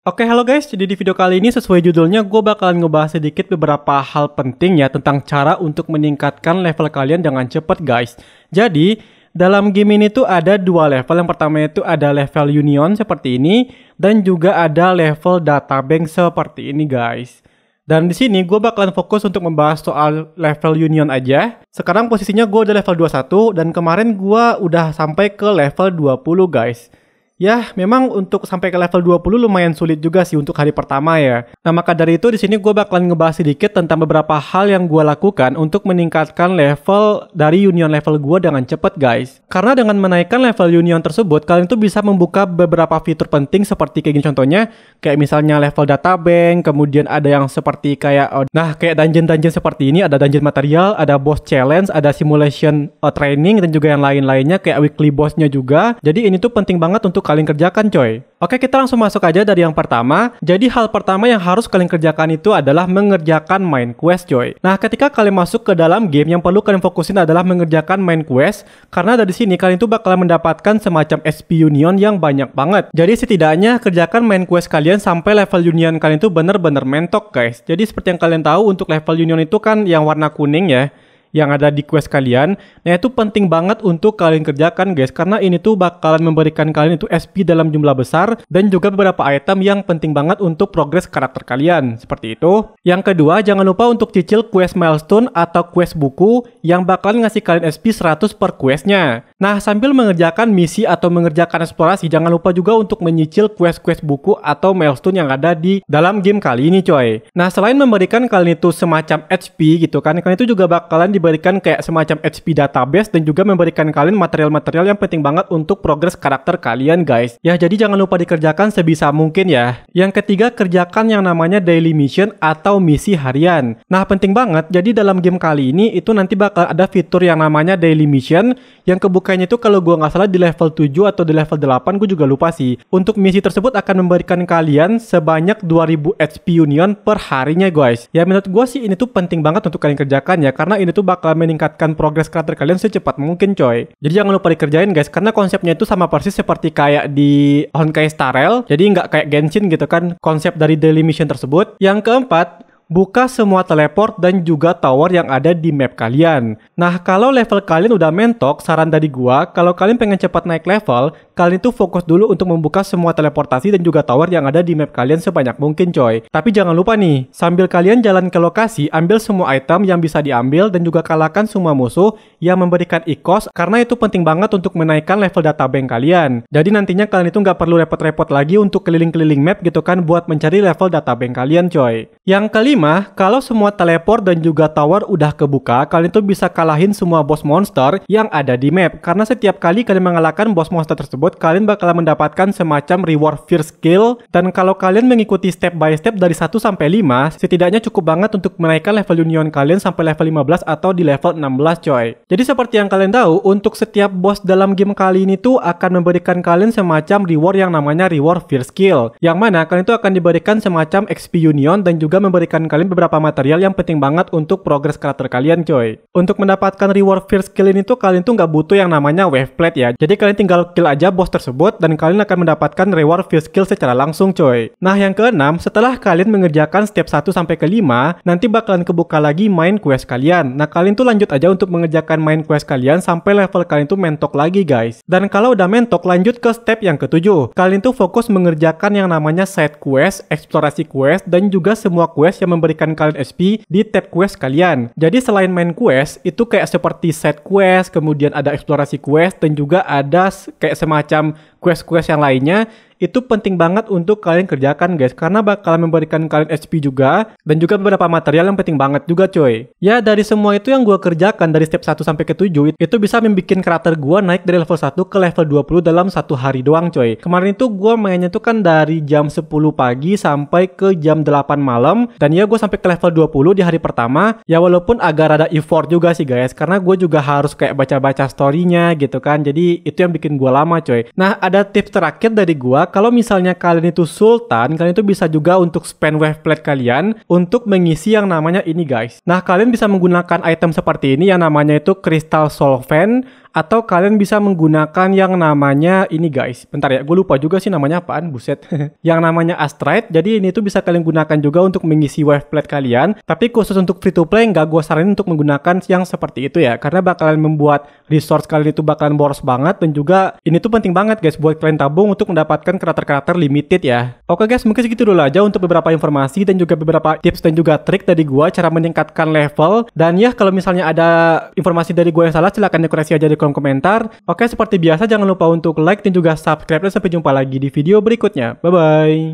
Oke halo guys, jadi di video kali ini sesuai judulnya gue bakalan ngebahas sedikit beberapa hal penting ya tentang cara untuk meningkatkan level kalian dengan cepat guys. Jadi dalam game ini tuh ada dua level, yang pertama itu ada level union seperti ini dan juga ada level databank seperti ini guys. Dan di sini gue bakalan fokus untuk membahas soal level union aja. Sekarang posisinya gue udah level 21 dan kemarin gue udah sampai ke level 20 guys. Ya, memang untuk sampai ke level 20 lumayan sulit juga sih untuk hari pertama ya. Nah, maka dari itu di sini gue bakalan ngebahas sedikit tentang beberapa hal yang gue lakukan untuk meningkatkan level dari union level gue dengan cepat guys. Karena dengan menaikkan level union tersebut, kalian tuh bisa membuka beberapa fitur penting seperti kayak gini contohnya, kayak misalnya level Data Bank, kemudian ada yang seperti kayak, oh, nah kayak dungeon-dungeon seperti ini, ada dungeon material, ada boss challenge, ada simulation eh, training, dan juga yang lain-lainnya, kayak weekly bossnya juga. Jadi ini tuh penting banget untuk kalian kerjakan coy. Oke kita langsung masuk aja dari yang pertama. Jadi hal pertama yang harus kalian kerjakan itu adalah mengerjakan main quest coy. Nah ketika kalian masuk ke dalam game yang perlu kalian fokusin adalah mengerjakan main quest. Karena dari sini kalian itu bakalan mendapatkan semacam SP Union yang banyak banget. Jadi setidaknya kerjakan main quest kalian sampai level Union kalian itu bener-bener mentok guys. Jadi seperti yang kalian tahu untuk level Union itu kan yang warna kuning ya yang ada di quest kalian. Nah itu penting banget untuk kalian kerjakan guys karena ini tuh bakalan memberikan kalian itu SP dalam jumlah besar dan juga beberapa item yang penting banget untuk progres karakter kalian seperti itu. Yang kedua jangan lupa untuk cicil quest milestone atau quest buku yang bakalan ngasih kalian SP 100 per questnya. Nah sambil mengerjakan misi atau mengerjakan eksplorasi jangan lupa juga untuk menyicil quest-quest buku atau milestone yang ada di dalam game kali ini coy. Nah selain memberikan kalian itu semacam HP gitu kan kalian itu juga bakalan di diberikan kayak semacam HP database dan juga memberikan kalian material-material yang penting banget untuk progres karakter kalian guys. Ya jadi jangan lupa dikerjakan sebisa mungkin ya. Yang ketiga kerjakan yang namanya daily mission atau misi harian. Nah penting banget jadi dalam game kali ini itu nanti bakal ada fitur yang namanya daily mission yang kebukanya itu kalau gua nggak salah di level 7 atau di level 8 gue juga lupa sih. Untuk misi tersebut akan memberikan kalian sebanyak 2000 HP Union per harinya guys. Ya menurut gue sih ini tuh penting banget untuk kalian kerjakan ya karena ini tuh bakal meningkatkan progres karakter kalian secepat mungkin coy. Jadi jangan lupa dikerjain guys, karena konsepnya itu sama persis seperti kayak di Honkai Star Rail, jadi nggak kayak Genshin gitu kan konsep dari daily mission tersebut. Yang keempat, buka semua teleport dan juga tower yang ada di map kalian. Nah, kalau level kalian udah mentok, saran dari gua, kalau kalian pengen cepat naik level, kalian tuh fokus dulu untuk membuka semua teleportasi dan juga tower yang ada di map kalian sebanyak mungkin coy. Tapi jangan lupa nih, sambil kalian jalan ke lokasi, ambil semua item yang bisa diambil dan juga kalahkan semua musuh yang memberikan ikos karena itu penting banget untuk menaikkan level data bank kalian. Jadi nantinya kalian itu nggak perlu repot-repot lagi untuk keliling-keliling map gitu kan buat mencari level data bank kalian coy. Yang kelima, 5, kalau semua teleport dan juga tower udah kebuka, kalian tuh bisa kalahin semua boss monster yang ada di map. Karena setiap kali kalian mengalahkan boss monster tersebut, kalian bakalan mendapatkan semacam reward fear skill. Dan kalau kalian mengikuti step by step dari 1 sampai 5, setidaknya cukup banget untuk menaikkan level union kalian sampai level 15 atau di level 16 coy. Jadi seperti yang kalian tahu, untuk setiap boss dalam game kali ini tuh akan memberikan kalian semacam reward yang namanya reward fear skill. Yang mana kalian tuh akan diberikan semacam XP union dan juga memberikan kalian beberapa material yang penting banget untuk progres karakter kalian coy. Untuk mendapatkan reward fear skill ini tuh kalian tuh nggak butuh yang namanya wave plate ya. Jadi kalian tinggal kill aja bos tersebut dan kalian akan mendapatkan reward fear skill secara langsung coy. Nah yang keenam, setelah kalian mengerjakan step 1 sampai kelima, nanti bakalan kebuka lagi main quest kalian. Nah kalian tuh lanjut aja untuk mengerjakan main quest kalian sampai level kalian tuh mentok lagi guys. Dan kalau udah mentok lanjut ke step yang ketujuh. Kalian tuh fokus mengerjakan yang namanya side quest, eksplorasi quest, dan juga semua quest yang memberikan kalian SP di tab quest kalian. Jadi selain main quest, itu kayak seperti set quest, kemudian ada eksplorasi quest, dan juga ada kayak semacam quest-quest yang lainnya itu penting banget untuk kalian kerjakan guys karena bakal memberikan kalian SP juga dan juga beberapa material yang penting banget juga coy. Ya dari semua itu yang gue kerjakan dari step 1 sampai ke 7 itu bisa membuat karakter gue naik dari level 1 ke level 20 dalam satu hari doang coy. Kemarin itu gue mainnya tuh kan dari jam 10 pagi sampai ke jam 8 malam dan ya gue sampai ke level 20 di hari pertama ya walaupun agak rada effort juga sih guys karena gue juga harus kayak baca-baca storynya gitu kan jadi itu yang bikin gue lama coy. Nah ada tips terakhir dari gua kalau misalnya kalian itu sultan, kalian itu bisa juga untuk spend waveplate kalian untuk mengisi yang namanya ini guys. Nah, kalian bisa menggunakan item seperti ini yang namanya itu crystal solvent atau kalian bisa menggunakan yang namanya ini guys. Bentar ya, gue lupa juga sih namanya apaan, buset. yang namanya Astrite. Jadi ini tuh bisa kalian gunakan juga untuk mengisi waveplate kalian. Tapi khusus untuk free to play nggak gue saranin untuk menggunakan yang seperti itu ya. Karena bakalan membuat resource kalian itu bakalan boros banget dan juga ini tuh penting banget guys buat kalian tabung untuk mendapatkan karakter-karakter limited ya. Oke guys, mungkin segitu dulu aja untuk beberapa informasi dan juga beberapa tips dan juga trik dari gue cara meningkatkan level. Dan ya kalau misalnya ada informasi dari gue yang salah silahkan dikoreksi aja di kolom komentar. Oke, seperti biasa jangan lupa untuk like dan juga subscribe. Dan sampai jumpa lagi di video berikutnya. Bye-bye.